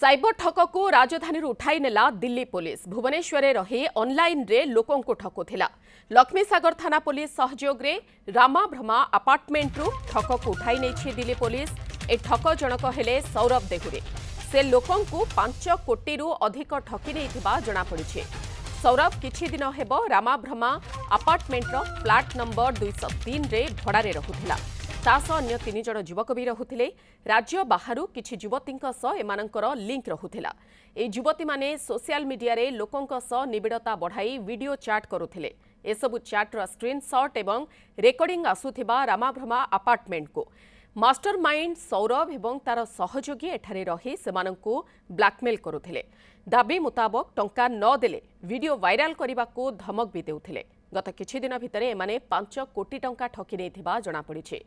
cyber ଠକକୁ ରାଜଧାନୀରୁ ଉଠାଇ ନେଲା ଦିଲ୍ଲୀ ପୋଲିସ ଭୁବନେଶ୍ୱରରେ ରହି ଅନ୍ଲାଇନ୍ରେ ଲୋକଙ୍କୁ ଠକୁଥିଲା ଲକ୍ଷ୍ମୀସାଗର ଥାନା ପୋଲିସ ସହଯୋଗରେ ରାମାଭ୍ରମା ଆପାର୍ଟମେଣ୍ଟରୁ ଠକକୁ ଉଠାଇ ନେଇଛି ଦିଲ୍ଲୀ ପୋଲିସ ଏ ଠକ ଜଣକ ହେଲେ ସୌରଭ ଦେହୁରୀ ସେ ଲୋକଙ୍କୁ ପାଞ୍ଚ କୋଟିରୁ ଅଧିକ ଠକି ନେଇଥିବା ଜଣାପଡ଼ିଛି ସୌରଭ କିଛି ଦିନ ହେବ ରାମାଭ୍ରମା ଆପାର୍ଟମେଣ୍ଟର ଫ୍ଲାଟ୍ ନମ୍ବର ଦୁଇଶହ ତିନିରେ ଭଡ଼ାରେ ରହୁଥିଲା ତାସହ ଅନ୍ୟ ତିନି ଜଣ ଯୁବକ ବି ରହୁଥିଲେ ରାଜ୍ୟ ବାହାରୁ କିଛି ଯୁବତୀଙ୍କ ସହ ଏମାନଙ୍କର ଲିଙ୍କ ରହୁଥିଲା ଏହି ଯୁବତୀମାନେ ସୋସିଆଲ ମିଡିଆରେ ଲୋକଙ୍କ ସହ ନିବିଡ଼ତା ବଢ଼ାଇ ଭିଡିଓ ଚାଟ୍ କରୁଥିଲେ ଏସବୁ ଚାଟ୍ର ସ୍କ୍ରିନ୍ସଟ୍ ଏବଂ ରେକର୍ଡିଂ ଆସୁଥିବା ରାମାଭ୍ରମା ଆପାର୍ଟମେଣ୍ଟକୁ ମାଷ୍ଟର ମାଇଣ୍ଡ ସୌରଭ ଏବଂ ତାର ସହଯୋଗୀ ଏଠାରେ ରହି ସେମାନଙ୍କୁ ବ୍ଲାକମେଲ୍ କରୁଥିଲେ ଦାବି ମୁତାବକ ଟଙ୍କା ନ ଦେଲେ ଭିଡିଓ ଭାଇରାଲ କରିବାକୁ ଧମକ ବି ଦେଉଥିଲେ ଗତ କିଛିଦିନ ଭିତରେ ଏମାନେ ପାଞ୍ଚ କୋଟି ଟଙ୍କା ଠକି ନେଇଥିବା ଜଣାପଡ଼ିଛି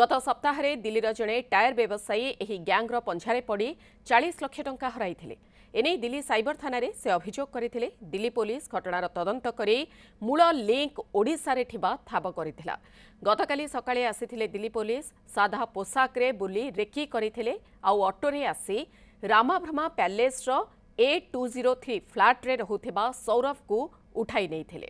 ଗତ ସପ୍ତାହରେ ଦିଲ୍ଲୀର ଜଣେ ଟାୟାର ବ୍ୟବସାୟୀ ଏହି ଗ୍ୟାଙ୍ଗର ପଞ୍ଝାରେ ପଡ଼ି ଚାଳିଶ ଲକ୍ଷ ଟଙ୍କା ହରାଇଥିଲେ ଏନେଇ ଦିଲ୍ଲୀ ସାଇବର ଥାନାରେ ସେ ଅଭିଯୋଗ କରିଥିଲେ ଦିଲ୍ଲୀ ପୋଲିସ ଘଟଣାର ତଦନ୍ତ କରି ମୂଳ ଲିଙ୍କ ଓଡ଼ିଶାରେ ଥିବା ଠାବ କରିଥିଲା ଗତକାଲି ସକାଳେ ଆସିଥିଲେ ଦିଲ୍ଲୀ ପୋଲିସ ସାଧା ପୋଷାକରେ ବୁଲି ରେକି କରିଥିଲେ ଆଉ ଅଟୋରେ ଆସି ରାମାଭ୍ରମା ପ୍ୟାଲେସର ଏ ଟୁ ଜିରୋ ଥ୍ରୀ ଫ୍ଲାଟ୍ରେ ରହୁଥିବା ସୌରଭକୁ ଉଠାଇ ନେଇଥିଲେ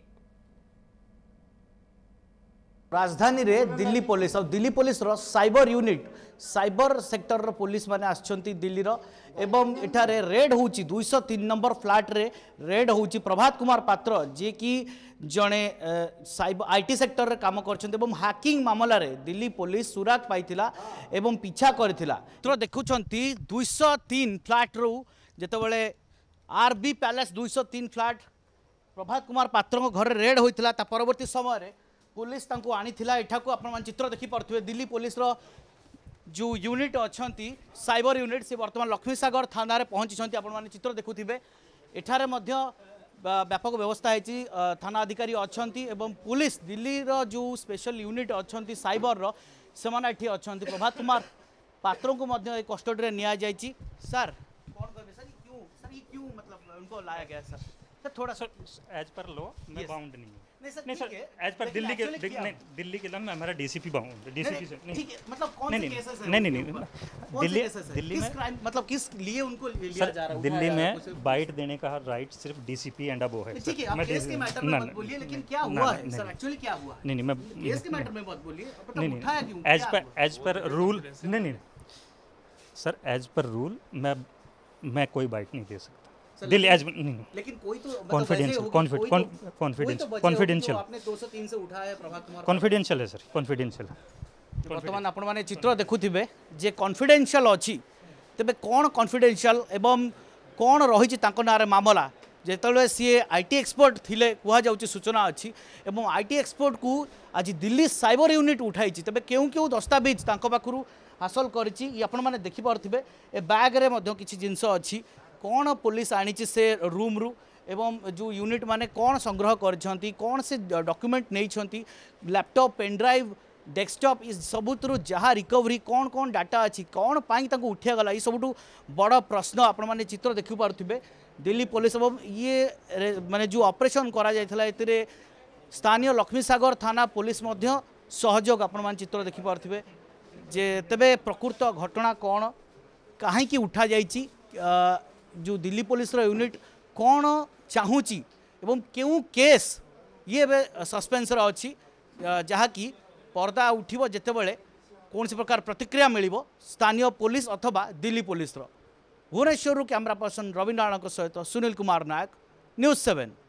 ରାଜଧାନୀରେ ଦିଲ୍ଲୀ ପୋଲିସ ଆଉ ଦିଲ୍ଲୀ ପୋଲିସର ସାଇବର ୟୁନିଟ୍ ସାଇବର ସେକ୍ଟରର ପୋଲିସମାନେ ଆସିଛନ୍ତି ଦିଲ୍ଲୀର ଏବଂ ଏଠାରେ ରେଡ୍ ହେଉଛି ଦୁଇଶହ ତିନି ନମ୍ବର ଫ୍ଲାଟ୍ରେ ରେଡ୍ ହେଉଛି ପ୍ରଭାତ କୁମାର ପାତ୍ର ଯିଏକି ଜଣେ ସାଇବ ଆଇଟି ସେକ୍ଟରରେ କାମ କରିଛନ୍ତି ଏବଂ ହ୍ୟାକିଂ ମାମଲାରେ ଦିଲ୍ଲୀ ପୋଲିସ ସୁରାକ ପାଇଥିଲା ଏବଂ ପିଛା କରିଥିଲା ତ ଦେଖୁଛନ୍ତି ଦୁଇଶହ ତିନି ଫ୍ଲାଟ୍ରୁ ଯେତେବେଳେ ଆର୍ ବି ପ୍ୟାଲେସ୍ ଦୁଇଶହ ତିନି ଫ୍ଲାଟ୍ ପ୍ରଭାତ କୁମାର ପାତ୍ରଙ୍କ ଘରେ ରେଡ୍ ହୋଇଥିଲା ତା ପରବର୍ତ୍ତୀ ସମୟରେ पुलिस পুলিশ তাঁকু আনিলা चित्र আপনার চিত্র दिल्ली पुलिस रो जो यूनिट अछंती साइबर यूनिट से वर्तमान लक्ष्मी सागर थाना रे पहुँची आपण चित्र देखुवे एठार व्यापक व्यवस्था है थाना अधिकारी अछंती एवं पुलिस दिल्ली रो जो स्पेशल यूनिट अच्छा सैबर से ये अछंती प्रभात कुमार पात्र को कस्टडी में नि सर कौन कहे सर क्यों सर ये क्यों मतलब उनको लाया गया सर सर तो थोड़ा सर एज पर लो मैं बाउंड नहीं हूँ नहीं सर ठीक है एज पर दिल्ली के नहीं दिल्ली के में हमारा डीसीपी बाउंड डीसीपी से नहीं ठीक है मतलब कौन से केसेस है नहीं नहीं नहीं दिल्ली दिल्ली में क्राइम मतलब किस लिए उनको लिया जा रहा है दिल्ली में बाइट देने का राइट सिर्फ डीसीपी एंड अबो है ठीक है आप केस के मैटर में मत बोलिए लेकिन क्या हुआ है सर एक्चुअली क्या हुआ नहीं नहीं मैं केस के मैटर में मत बोलिए नहीं नहीं as per as per rule नहीं नहीं सर एज पर रूल मैं मैं कोई बाइट नहीं दे सकता दिल एज लेकिन कोई तो कॉन्फिडेंशियल कॉन्फिडेंशियल कॉन्फिडेंशियल आपने 200 300 उठाया प्रभात कुमार कॉन्फिडेंशियल है सर कॉन्फिडेंशियल বর্তমান আপনার চিত্র দেখুবে যে কনফিডেনশিয়াল অছি তবে কোণ কনফিডেনশিয়াল এবং কোণ রয়েছে তাঁর নাঁরে মামলা যেতবে সি আইটি এক্সপর্ট লে কুহযাচ্ছে সূচনা অছি এবং আইটি এক্সপর্ট কু আজ দিল্লি সাইবর ইউনিট উঠাইছি তবে কেউ কেউ দস্তাবিজ তাঁর পাখু হাসল করেছি আপনার দেখিপারে এ ব্যাগ্রে কিছু জিনিস অছি কোণ পুলিশ আনিছে সে রুম্রু এবং যে ইউনিট মানে কোণ সংগ্রহ করছেন কোণ সে ডকুমেন্ট নেইছেন ল্যাপটপ পেনড্রাইভ ডেস্কটপ ଇ ସବୁଥିରୁ ଯାହା ରିକଭରି କ'ଣ କ'ଣ ଡାଟା ଅଛି କ'ଣ ପାଇଁ ତାଙ୍କୁ ଉଠାଗଲା ଏଇ ସବୁଠୁ ବଡ଼ ପ୍ରଶ୍ନ ଆପଣମାନେ ଚିତ୍ର ଦେଖିପାରୁଥିବେ ଦିଲ୍ଲୀ ପୋଲିସ ଏବଂ ଇଏ ମାନେ ଯେଉଁ ଅପରେସନ୍ କରାଯାଇଥିଲା ଏଥିରେ ସ୍ଥାନୀୟ ଲକ୍ଷ୍ମୀସାଗର ଥାନା ପୋଲିସ ମଧ୍ୟ ସହଯୋଗ ଆପଣମାନେ ଚିତ୍ର ଦେଖିପାରୁଥିବେ ଯେ ତେବେ ପ୍ରକୃତ ଘଟଣା କ'ଣ କାହିଁକି ଉଠାଯାଇଛି जो दिल्ली पुलिसर यूनिट କ'ଣ ଚାହୁଁଛି ଏବଂ କେଉଁ କେସ୍ ଇଏ ଏବେ ସସ୍ପେନ୍ସରେ ଅଛି ଯାହାକି ପର୍ଦ୍ଦା ଉଠିବ ଯେତେବେଳେ କୌଣସି ପ୍ରକାର ପ୍ରତିକ୍ରିୟା ମିଳିବ ସ୍ଥାନୀୟ ପୋଲିସ ଅଥବା ଦିଲ୍ଲୀ ପୋଲିସର ଭୁବନେଶ୍ୱରରୁ କ୍ୟାମେରା ପର୍ସନ ରବୀନ୍ଦ୍ରନାଥଙ୍କ ସହିତ ସୁନିଲ କୁମାର ନାୟକ ନ୍ୟୁଜ୍ ସେଭେନ୍